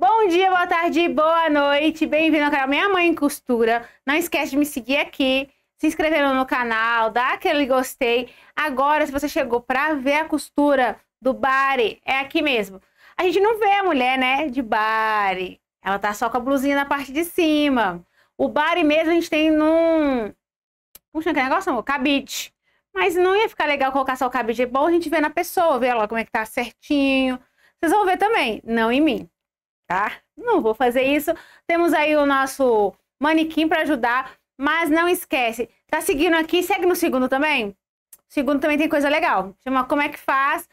Bom dia, boa tarde, boa noite. Bem-vindo ao canal Minha Mãe em Costura. Não esquece de me seguir aqui, se inscrever no canal, dar aquele gostei. Agora, se você chegou para ver a costura do Bari, é aqui mesmo. A gente não vê a mulher, né, de Bari. Ela tá só com a blusinha na parte de cima. O Bari mesmo a gente tem num... Como que negócio? Amor? Cabide. Mas não ia ficar legal colocar só o cabide. É bom a gente ver na pessoa, ver lá como é que tá certinho. Vocês vão ver também, não em mim tá? Não vou fazer isso. Temos aí o nosso manequim para ajudar, mas não esquece. Tá seguindo aqui? Segue no segundo também? Segundo também tem coisa legal. Chama Como é que faz?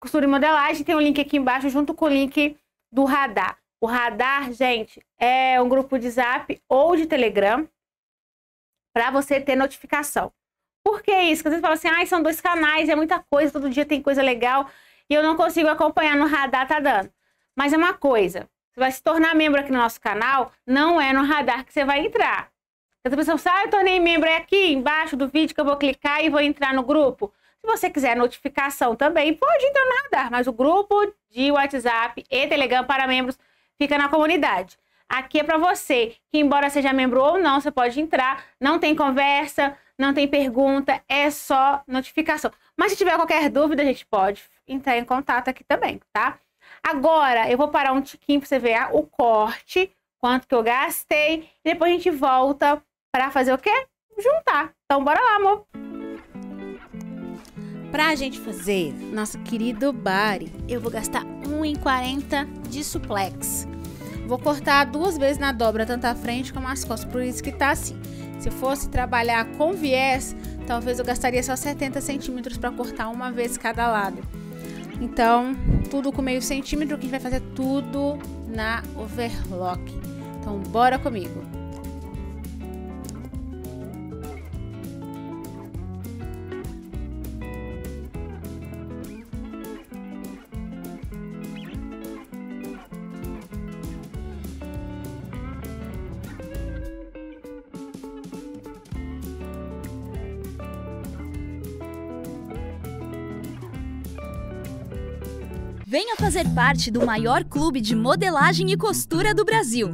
Costura e modelagem. Tem um link aqui embaixo junto com o link do radar. O radar, gente, é um grupo de zap ou de telegram para você ter notificação. Por que isso? Porque às vezes fala assim, ah, são dois canais, é muita coisa, todo dia tem coisa legal e eu não consigo acompanhar no radar, tá dando. Mas é uma coisa, você vai se tornar membro aqui no nosso canal, não é no radar que você vai entrar. Essa pessoa sabe, eu tornei membro, é aqui embaixo do vídeo que eu vou clicar e vou entrar no grupo. Se você quiser notificação também, pode entrar no radar, mas o grupo de WhatsApp e Telegram para membros fica na comunidade. Aqui é para você, que embora seja membro ou não, você pode entrar, não tem conversa, não tem pergunta, é só notificação. Mas se tiver qualquer dúvida, a gente pode entrar em contato aqui também, tá? Agora, eu vou parar um tiquinho para você ver ah, o corte, quanto que eu gastei. E depois a gente volta para fazer o quê? Juntar. Então, bora lá, amor. a gente fazer nosso querido body, eu vou gastar 1,40 de suplex. Vou cortar duas vezes na dobra, tanto a frente como as costas, por isso que tá assim. Se eu fosse trabalhar com viés, talvez eu gastaria só 70 centímetros para cortar uma vez cada lado. Então, tudo com meio centímetro, que a gente vai fazer tudo na overlock. Então, bora comigo! Venha fazer parte do maior clube de modelagem e costura do Brasil.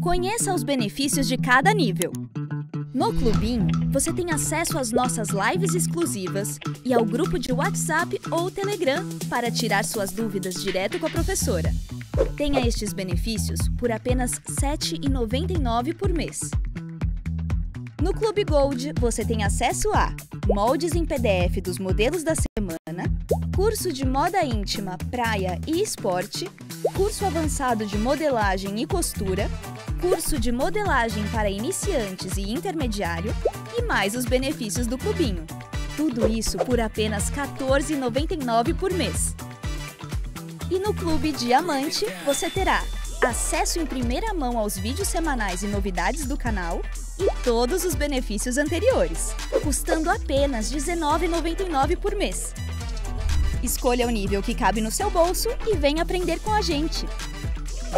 Conheça os benefícios de cada nível. No Clubinho, você tem acesso às nossas lives exclusivas e ao grupo de WhatsApp ou Telegram para tirar suas dúvidas direto com a professora. Tenha estes benefícios por apenas R$ 7,99 por mês. No Clube Gold, você tem acesso a moldes em PDF dos modelos da semana curso de moda íntima, praia e esporte, curso avançado de modelagem e costura, curso de modelagem para iniciantes e intermediário e mais os benefícios do clubinho. Tudo isso por apenas R$ 14,99 por mês. E no Clube Diamante você terá acesso em primeira mão aos vídeos semanais e novidades do canal e todos os benefícios anteriores, custando apenas R$ 19,99 por mês. Escolha o nível que cabe no seu bolso e venha aprender com a gente.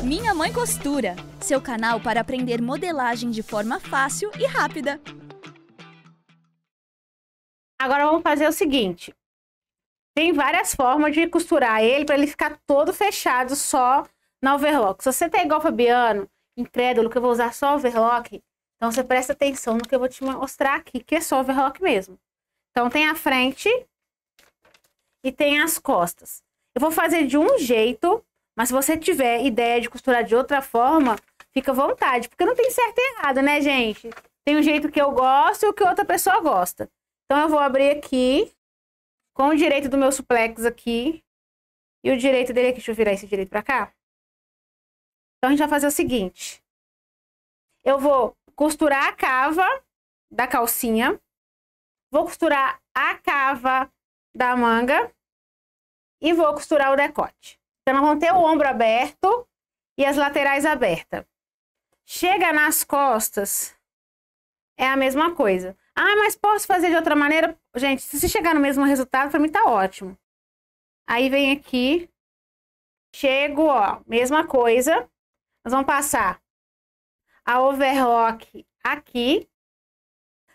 Minha Mãe Costura, seu canal para aprender modelagem de forma fácil e rápida. Agora vamos fazer o seguinte. Tem várias formas de costurar ele para ele ficar todo fechado só na overlock. Se você tá igual Fabiano, incrédulo, que eu vou usar só overlock, então você presta atenção no que eu vou te mostrar aqui, que é só overlock mesmo. Então tem a frente e tem as costas. Eu vou fazer de um jeito, mas se você tiver ideia de costurar de outra forma, fica à vontade, porque não tem certo e errado, né, gente? Tem um jeito que eu gosto e o que outra pessoa gosta. Então eu vou abrir aqui com o direito do meu suplex aqui e o direito dele aqui. Deixa eu virar esse direito para cá. Então a gente vai fazer o seguinte. Eu vou costurar a cava da calcinha, vou costurar a cava da manga e vou costurar o decote. Então, nós vamos ter o ombro aberto e as laterais abertas. Chega nas costas, é a mesma coisa. Ah, mas posso fazer de outra maneira? Gente, se chegar no mesmo resultado, para mim tá ótimo. Aí vem aqui, chego, ó, mesma coisa. Nós vamos passar a overlock aqui.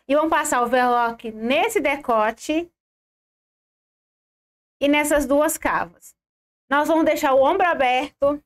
E vamos passar o overlock nesse decote e nessas duas cavas. Nós vamos deixar o ombro aberto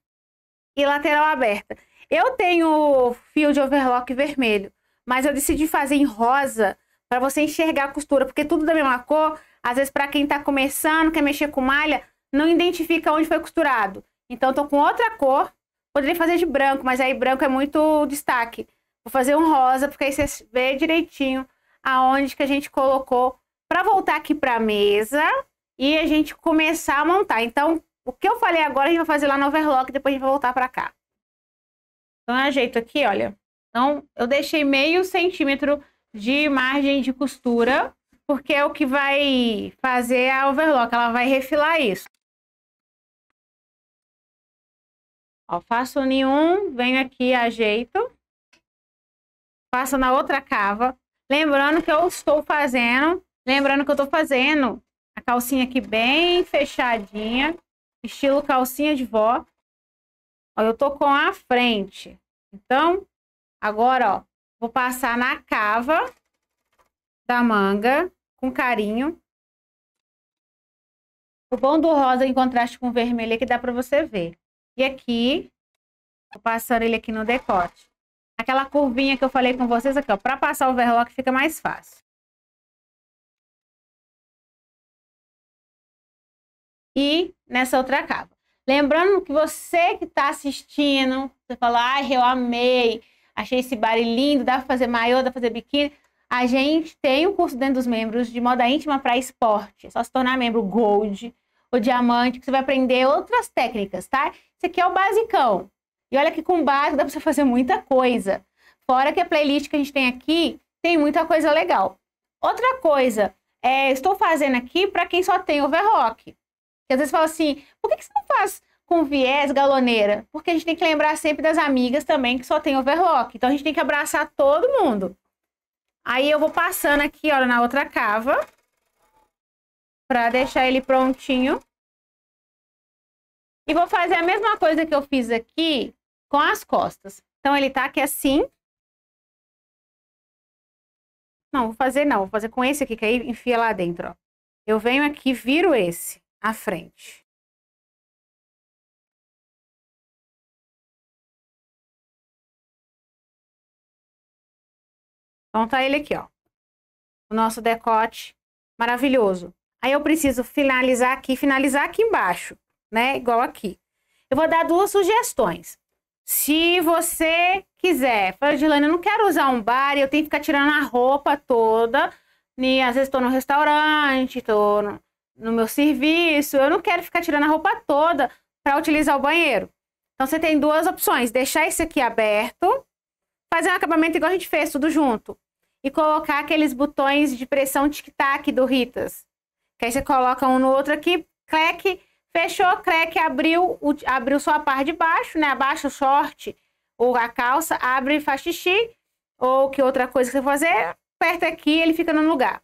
e lateral aberta. Eu tenho fio de overlock vermelho, mas eu decidi fazer em rosa para você enxergar a costura, porque tudo da mesma cor, às vezes para quem está começando, quer mexer com malha, não identifica onde foi costurado. Então estou com outra cor, poderia fazer de branco, mas aí branco é muito destaque. Vou fazer um rosa, porque aí você vê direitinho aonde que a gente colocou. Para voltar aqui para a mesa, e a gente começar a montar. Então, o que eu falei agora, a gente vai fazer lá no overlock, depois a gente vai voltar para cá. Então, eu ajeito aqui, olha. Então, eu deixei meio centímetro de margem de costura, porque é o que vai fazer a overlock, ela vai refilar isso. Ó, faço nenhum, venho aqui, ajeito. Faço na outra cava. Lembrando que eu estou fazendo, lembrando que eu estou fazendo calcinha aqui bem fechadinha, estilo calcinha de vó. Ó, eu tô com a frente. Então, agora, ó, vou passar na cava da manga com carinho. O bom do rosa em contraste com o vermelho é que dá pra você ver. E aqui, tô passando ele aqui no decote. Aquela curvinha que eu falei com vocês aqui, ó, pra passar o overlock fica mais fácil. e nessa outra capa. Lembrando que você que está assistindo, você falou, ai, eu amei, achei esse body lindo, dá para fazer maiô, dá para fazer biquíni. A gente tem um curso dentro dos membros de moda íntima para esporte. É só se tornar membro Gold ou Diamante, que você vai aprender outras técnicas, tá? Isso aqui é o basicão. E olha que com básico dá para você fazer muita coisa. Fora que a playlist que a gente tem aqui tem muita coisa legal. Outra coisa, é, estou fazendo aqui para quem só tem overlock. Que às vezes fala assim, por que, que você não faz com viés galoneira? Porque a gente tem que lembrar sempre das amigas também que só tem overlock. Então a gente tem que abraçar todo mundo. Aí eu vou passando aqui, olha, na outra cava. Pra deixar ele prontinho. E vou fazer a mesma coisa que eu fiz aqui com as costas. Então ele tá aqui assim. Não, vou fazer não. Vou fazer com esse aqui, que aí enfia lá dentro, ó. Eu venho aqui, viro esse à frente. Então tá ele aqui, ó. O nosso decote maravilhoso. Aí eu preciso finalizar aqui, finalizar aqui embaixo, né? Igual aqui. Eu vou dar duas sugestões. Se você quiser, fala, Gilane, eu não quero usar um bar, eu tenho que ficar tirando a roupa toda. E às vezes estou no restaurante, tô no no meu serviço, eu não quero ficar tirando a roupa toda para utilizar o banheiro. Então você tem duas opções: deixar esse aqui aberto, fazer um acabamento igual a gente fez, tudo junto, e colocar aqueles botões de pressão tic-tac do Ritas. Que aí você coloca um no outro aqui, cleque, fechou, cleque, abriu, abriu só a parte de baixo, né? Abaixa o short ou a calça, abre e faz xixi, ou que outra coisa que você fazer, aperta aqui ele fica no lugar.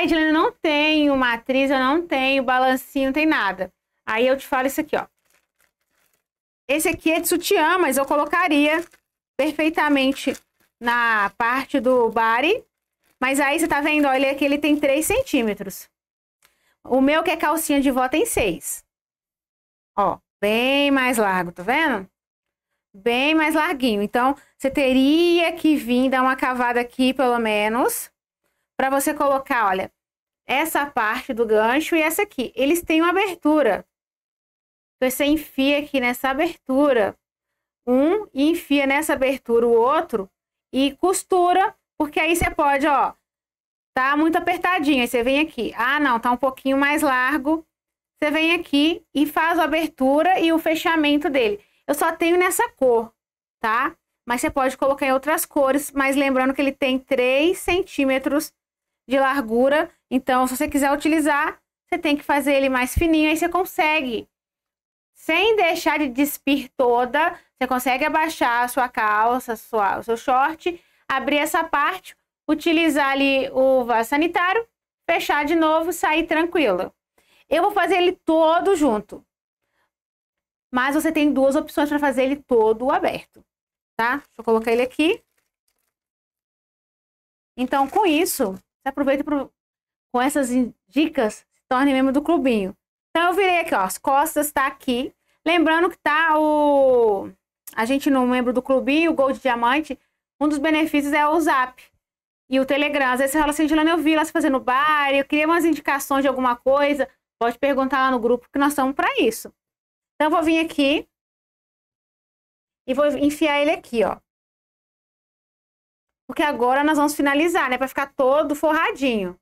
Juliana, eu não tenho matriz, eu não tenho balancinho, não tem nada. Aí eu te falo isso aqui, ó. Esse aqui é de sutiã, mas eu colocaria perfeitamente na parte do body. Mas aí você tá vendo, olha que ele tem 3 centímetros. O meu que é calcinha de vó tem 6. Ó, bem mais largo, tá vendo? Bem mais larguinho. Então, você teria que vir dar uma cavada aqui, pelo menos para você colocar, olha, essa parte do gancho e essa aqui. Eles têm uma abertura. Então, você enfia aqui nessa abertura um e enfia nessa abertura o outro e costura, porque aí você pode, ó, tá muito apertadinho, aí você vem aqui. Ah, não, tá um pouquinho mais largo. Você vem aqui e faz a abertura e o fechamento dele. Eu só tenho nessa cor, tá? Mas você pode colocar em outras cores, mas lembrando que ele tem 3 centímetros de largura. Então, se você quiser utilizar, você tem que fazer ele mais fininho, aí você consegue. Sem deixar de despir toda, você consegue abaixar a sua calça, sua, o seu short, abrir essa parte, utilizar ali o vaso sanitário, fechar de novo, sair tranquilo. Eu vou fazer ele todo junto. Mas você tem duas opções para fazer ele todo aberto, tá? Deixa eu colocar ele aqui. Então, com isso, aproveita pro... com essas dicas, se torne membro do clubinho. Então eu virei aqui, ó, as costas tá aqui. Lembrando que tá o... A gente no membro do clubinho, o Gold Diamante, um dos benefícios é o Zap. E o Telegram. Às vezes você fala assim, eu vi lá se fazendo bar, eu queria umas indicações de alguma coisa. Pode perguntar lá no grupo que nós estamos para isso. Então eu vou vir aqui e vou enfiar ele aqui, ó. Porque agora nós vamos finalizar, né? Para ficar todo forradinho.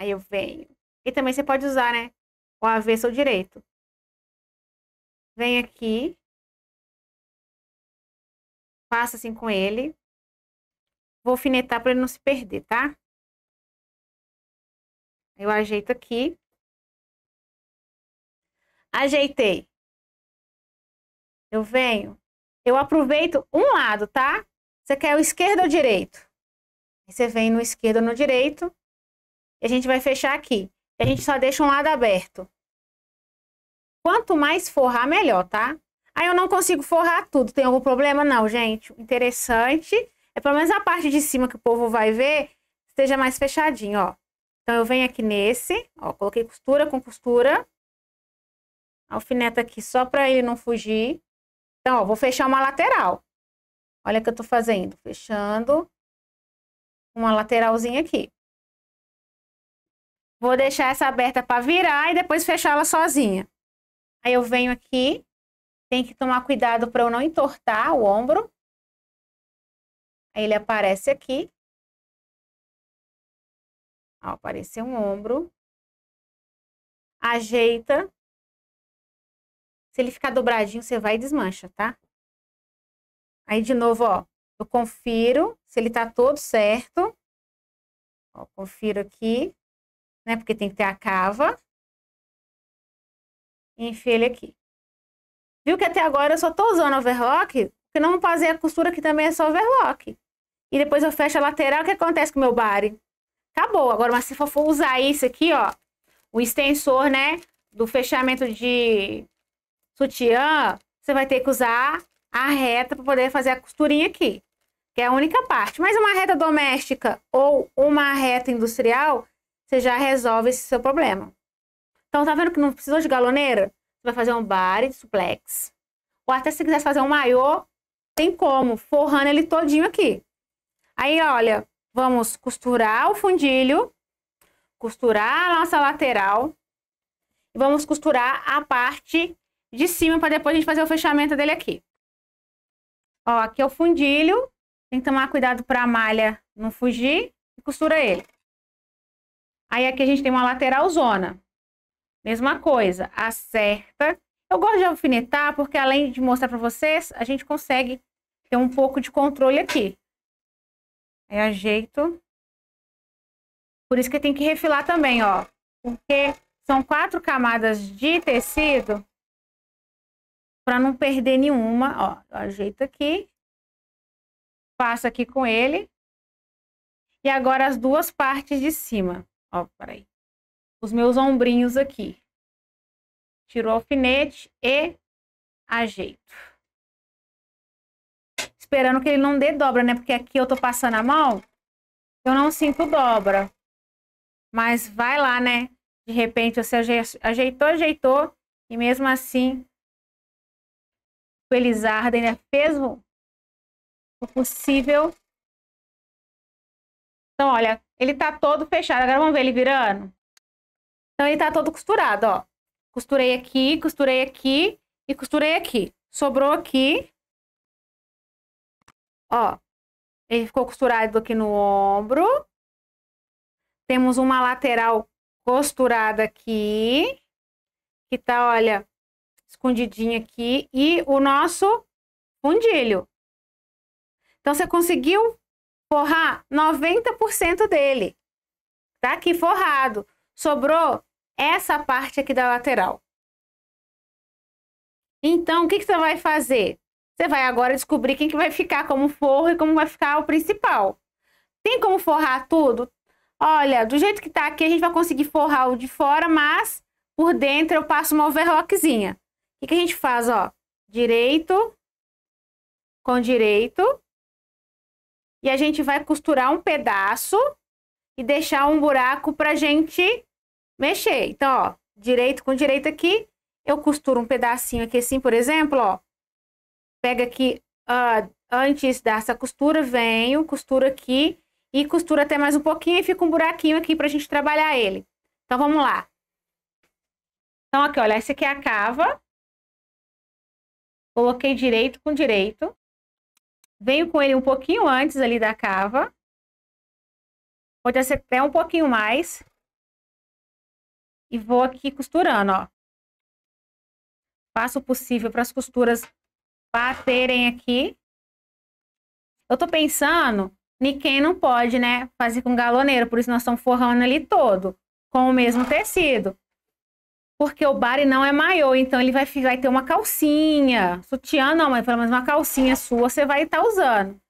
Aí eu venho. E também você pode usar, né? O avesso ou direito. Vem aqui. Faça assim com ele. Vou alfinetar para ele não se perder, tá? Eu ajeito aqui. Ajeitei. Eu venho. Eu aproveito um lado, tá? Você quer o esquerdo ou o direito? você vem no esquerdo ou no direito. E a gente vai fechar aqui. E a gente só deixa um lado aberto. Quanto mais forrar, melhor, tá? Aí eu não consigo forrar tudo. Tem algum problema? Não, gente. Interessante. É pelo menos a parte de cima que o povo vai ver esteja mais fechadinho, ó. Então, eu venho aqui nesse, ó, coloquei costura com costura. Alfineta aqui só pra ele não fugir. Então, ó, vou fechar uma lateral. Olha o que eu tô fazendo. Fechando uma lateralzinha aqui. Vou deixar essa aberta para virar e depois fechar ela sozinha. Aí eu venho aqui, tem que tomar cuidado para eu não entortar o ombro. Aí ele aparece aqui. Ó, apareceu um ombro. Ajeita. Se ele ficar dobradinho, você vai e desmancha, tá? Aí, de novo, ó, eu confiro se ele tá todo certo. Ó, confiro aqui, né? Porque tem que ter a cava. E enfio ele aqui. Viu que até agora eu só tô usando overlock, porque não fazer a costura aqui também é só overlock. E depois eu fecho a lateral, o que acontece com o meu body? Acabou. Agora, mas se for usar isso aqui, ó, o extensor, né, do fechamento de sutiã, você vai ter que usar a reta para poder fazer a costurinha aqui, que é a única parte. Mas uma reta doméstica ou uma reta industrial, você já resolve esse seu problema. Então, tá vendo que não precisou de galoneira? Você vai fazer um bar de suplex. Ou até se quiser fazer um maior, tem como, forrando ele todinho aqui. Aí, olha, vamos costurar o fundilho, costurar a nossa lateral e vamos costurar a parte de cima para depois a gente fazer o fechamento dele aqui. Ó, aqui é o fundilho. Tem que tomar cuidado para a malha não fugir. E costura ele. Aí aqui a gente tem uma lateral zona. Mesma coisa, acerta. Eu gosto de alfinetar porque além de mostrar para vocês, a gente consegue ter um pouco de controle aqui. Aí ajeito. Por isso que tem que refilar também, ó. Porque são quatro camadas de tecido para não perder nenhuma. Ó, ajeita aqui, passa aqui com ele. E agora as duas partes de cima. Ó, peraí. Os meus ombrinhos aqui. Tiro o alfinete e ajeito. Esperando que ele não dê dobra, né? Porque aqui eu tô passando a mão, eu não sinto dobra. Mas vai lá, né? De repente você ajeitou, ajeitou, e mesmo assim o Elizardo ainda fez o, o possível. Então, olha, ele tá todo fechado. Agora vamos ver ele virando. Então, ele tá todo costurado, ó. Costurei aqui, costurei aqui e costurei aqui. Sobrou aqui. Ó, ele ficou costurado aqui no ombro. Temos uma lateral costurada aqui. Que tá, olha, escondidinho aqui, e o nosso fundilho. Então, você conseguiu forrar 90% dele. Tá aqui forrado. Sobrou essa parte aqui da lateral. Então, o que, que você vai fazer? Você vai agora descobrir quem que vai ficar como forro e como vai ficar o principal. Tem como forrar tudo? Olha, do jeito que tá aqui, a gente vai conseguir forrar o de fora, mas por dentro eu passo uma overlockzinha que, que a gente faz, ó? Direito com direito. E a gente vai costurar um pedaço e deixar um buraco pra gente mexer. Então, ó, direito com direito aqui. Eu costuro um pedacinho aqui assim, por exemplo, ó. Pega aqui uh, antes dessa costura, venho, costuro aqui e costuro até mais um pouquinho e fica um buraquinho aqui pra gente trabalhar ele. Então, vamos lá. Então, aqui, olha, essa aqui é a cava. Coloquei direito com direito. Venho com ele um pouquinho antes ali da cava. Pode ser até um pouquinho mais. E vou aqui costurando, ó. Faço o possível para as costuras baterem aqui. Eu tô pensando, quem não pode, né, fazer com galoneiro, por isso nós estamos forrando ele todo com o mesmo tecido porque o body não é maior, então ele vai, vai ter uma calcinha. Sutiã não, mas pelo menos uma calcinha sua você vai estar tá usando.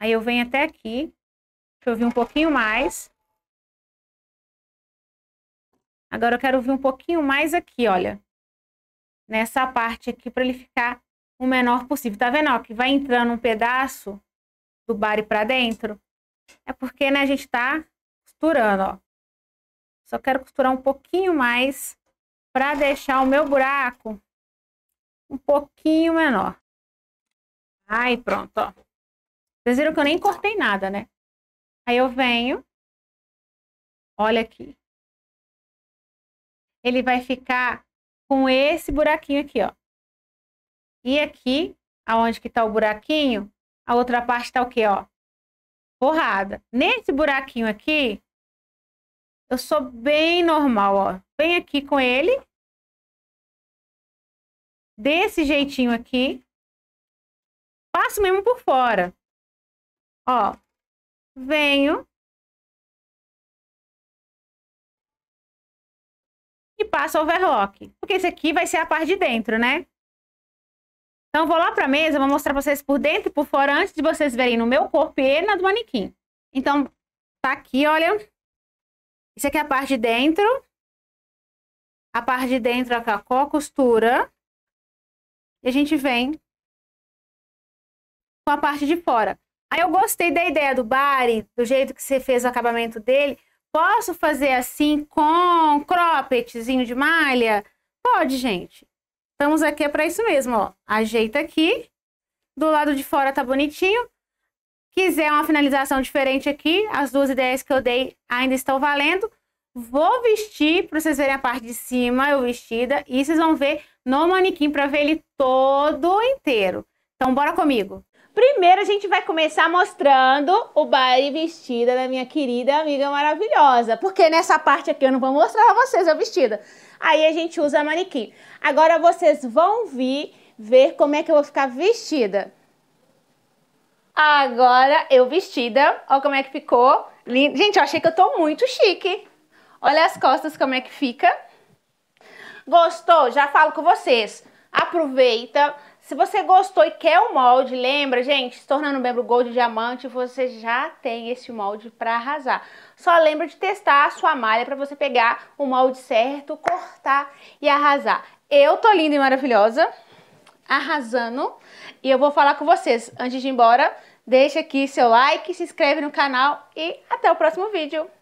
Aí eu venho até aqui, deixa eu vir um pouquinho mais. Agora eu quero vir um pouquinho mais aqui, olha. Nessa parte aqui, para ele ficar o menor possível. Tá vendo, ó, que vai entrando um pedaço do body para dentro? É porque, né, a gente tá costurando, ó. Só quero costurar um pouquinho mais para deixar o meu buraco um pouquinho menor. Aí pronto, ó. Vocês viram que eu nem cortei nada, né? Aí eu venho, olha aqui. Ele vai ficar com esse buraquinho aqui, ó. E aqui, aonde que tá o buraquinho, a outra parte tá o quê, ó? Forrada. Nesse buraquinho aqui, eu sou bem normal, ó. Venho aqui com ele. Desse jeitinho aqui. Passo mesmo por fora. Ó. Venho. E passo overlock. Porque esse aqui vai ser a parte de dentro, né? Então, vou lá pra mesa, vou mostrar pra vocês por dentro e por fora, antes de vocês verem no meu corpo e na do manequim. Então, tá aqui, olha isso aqui é a parte de dentro. A parte de dentro é a costura. E a gente vem com a parte de fora. Aí eu gostei da ideia do body, do jeito que você fez o acabamento dele. Posso fazer assim com croppedzinho de malha? Pode, gente. Estamos aqui é para isso mesmo, ó. Ajeita aqui. Do lado de fora tá bonitinho. Quiser uma finalização diferente aqui, as duas ideias que eu dei ainda estão valendo. Vou vestir para vocês verem a parte de cima, eu vestida, e vocês vão ver no manequim para ver ele todo inteiro. Então, bora comigo! Primeiro, a gente vai começar mostrando o baile vestida da minha querida amiga maravilhosa. Porque nessa parte aqui eu não vou mostrar pra vocês a vestida. Aí a gente usa manequim. Agora vocês vão vir ver como é que eu vou ficar vestida. Agora eu vestida, olha como é que ficou. Gente, eu achei que eu tô muito chique. Olha as costas como é que fica. Gostou? Já falo com vocês. Aproveita. Se você gostou e quer o um molde, lembra, gente, se tornando membro Gold Diamante, você já tem esse molde para arrasar. Só lembra de testar a sua malha para você pegar o molde certo, cortar e arrasar. Eu tô linda e maravilhosa, arrasando, e eu vou falar com vocês antes de ir embora Deixa aqui seu like, se inscreve no canal e até o próximo vídeo.